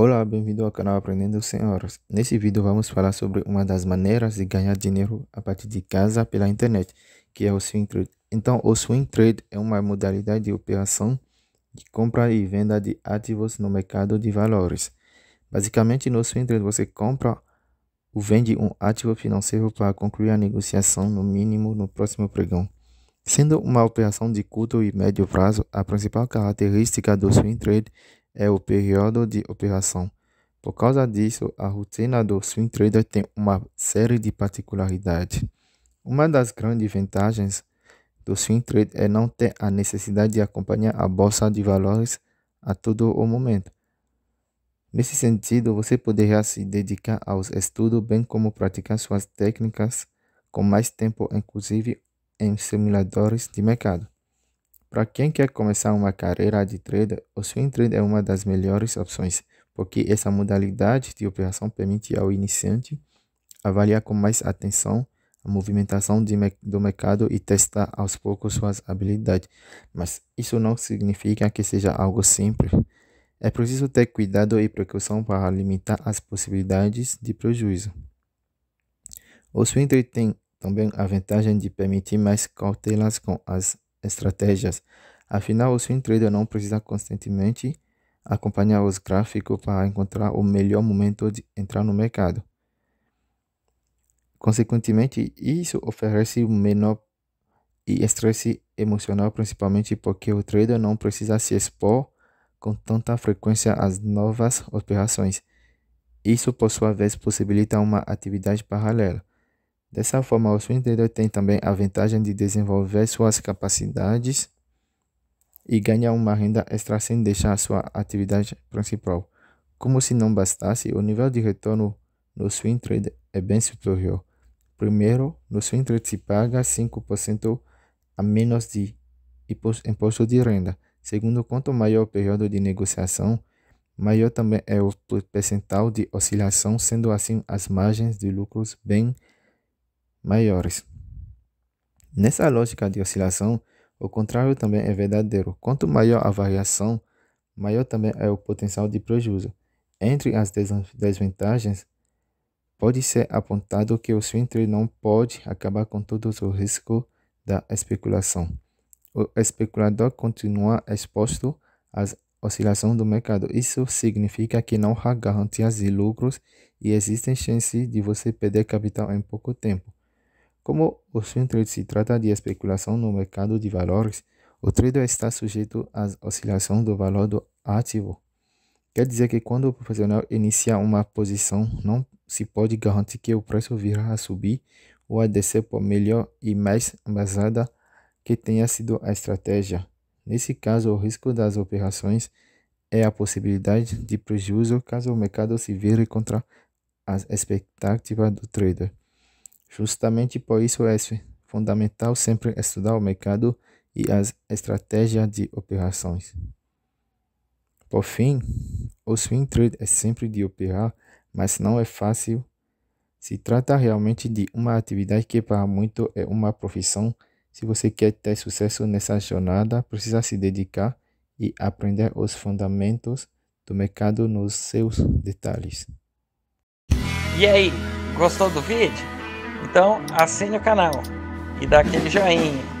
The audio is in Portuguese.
Olá, bem-vindo ao canal Aprendendo Sem Horas. Nesse vídeo vamos falar sobre uma das maneiras de ganhar dinheiro a partir de casa pela internet, que é o swing trade. Então, o swing trade é uma modalidade de operação de compra e venda de ativos no mercado de valores. Basicamente, no swing trade você compra ou vende um ativo financeiro para concluir a negociação no mínimo no próximo pregão. Sendo uma operação de curto e médio prazo, a principal característica do swing trade é o período de operação. Por causa disso, a rotina do swing trader tem uma série de particularidades. Uma das grandes vantagens do swing trade é não ter a necessidade de acompanhar a bolsa de valores a todo o momento. Nesse sentido, você poderá se dedicar aos estudos, bem como praticar suas técnicas com mais tempo, inclusive em simuladores de mercado. Para quem quer começar uma carreira de trader, o swing trade é uma das melhores opções, porque essa modalidade de operação permite ao iniciante avaliar com mais atenção a movimentação de, do mercado e testar aos poucos suas habilidades. Mas isso não significa que seja algo simples. É preciso ter cuidado e precaução para limitar as possibilidades de prejuízo. O swing trade tem também a vantagem de permitir mais cautelas com as estratégias. Afinal, o swing trader não precisa constantemente acompanhar os gráficos para encontrar o melhor momento de entrar no mercado. Consequentemente, isso oferece um menor estresse emocional, principalmente porque o trader não precisa se expor com tanta frequência às novas operações. Isso, por sua vez, possibilita uma atividade paralela, Dessa forma, o swing interior tem também a vantagem de desenvolver suas capacidades e ganhar uma renda extra sem deixar sua atividade principal. Como se não bastasse, o nível de retorno no swing trade é bem superior. Primeiro, no swing trade se paga 5% a menos de imposto de renda. Segundo, quanto maior o período de negociação, maior também é o percentual de oscilação, sendo assim as margens de lucros bem maiores. Nessa lógica de oscilação, o contrário também é verdadeiro. Quanto maior a variação, maior também é o potencial de prejuízo. Entre as desvantagens, pode ser apontado que o swing trade não pode acabar com todos os riscos da especulação. O especulador continua exposto às oscilações do mercado. Isso significa que não há garantias de lucros e existem chances de você perder capital em pouco tempo. Como o trade se trata de especulação no mercado de valores, o trader está sujeito às oscilações do valor do ativo. Quer dizer que quando o profissional inicia uma posição, não se pode garantir que o preço virá a subir ou a descer por melhor e mais embasada que tenha sido a estratégia. Nesse caso, o risco das operações é a possibilidade de prejuízo caso o mercado se vire contra as expectativas do trader. Justamente por isso é fundamental sempre estudar o mercado e as estratégias de operações. Por fim, o swing trade é sempre de operar, mas não é fácil. Se trata realmente de uma atividade que para muito é uma profissão. Se você quer ter sucesso nessa jornada, precisa se dedicar e aprender os fundamentos do mercado nos seus detalhes. E aí, gostou do vídeo? Então, assine o canal e dá aquele joinha.